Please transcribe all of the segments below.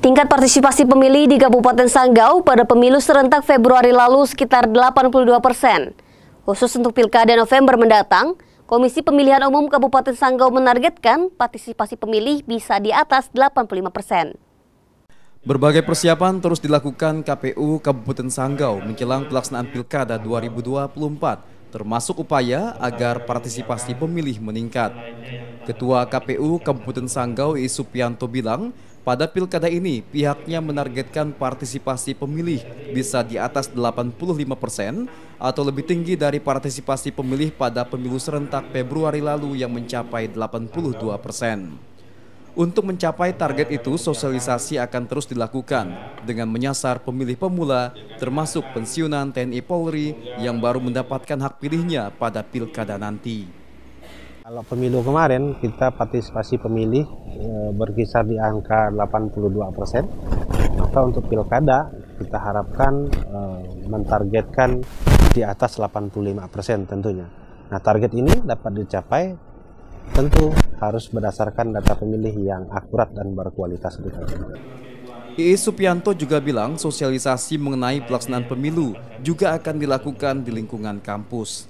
Tingkat partisipasi pemilih di Kabupaten Sanggau pada pemilu serentak Februari lalu sekitar 82 persen. Khusus untuk pilkada November mendatang, Komisi Pemilihan Umum Kabupaten Sanggau menargetkan partisipasi pemilih bisa di atas 85 persen. Berbagai persiapan terus dilakukan KPU Kabupaten Sanggau menjelang pelaksanaan Pilkada 2024 termasuk upaya agar partisipasi pemilih meningkat. Ketua KPU Kabupaten Sanggau I Supianto bilang, pada pilkada ini pihaknya menargetkan partisipasi pemilih bisa di atas 85 persen atau lebih tinggi dari partisipasi pemilih pada pemilu serentak Februari lalu yang mencapai 82 persen. Untuk mencapai target itu, sosialisasi akan terus dilakukan dengan menyasar pemilih pemula, termasuk pensiunan TNI Polri yang baru mendapatkan hak pilihnya pada pilkada nanti. Kalau pemilu kemarin, kita partisipasi pemilih e, berkisar di angka 82 persen. Maka untuk pilkada, kita harapkan e, mentargetkan di atas 85 persen tentunya. Nah, target ini dapat dicapai tentu harus berdasarkan data pemilih yang akurat dan berkualitas. Ii gitu. Supianto juga bilang sosialisasi mengenai pelaksanaan pemilu juga akan dilakukan di lingkungan kampus.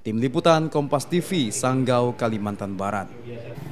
Tim Liputan Kompas TV, Sanggau, Kalimantan Barat.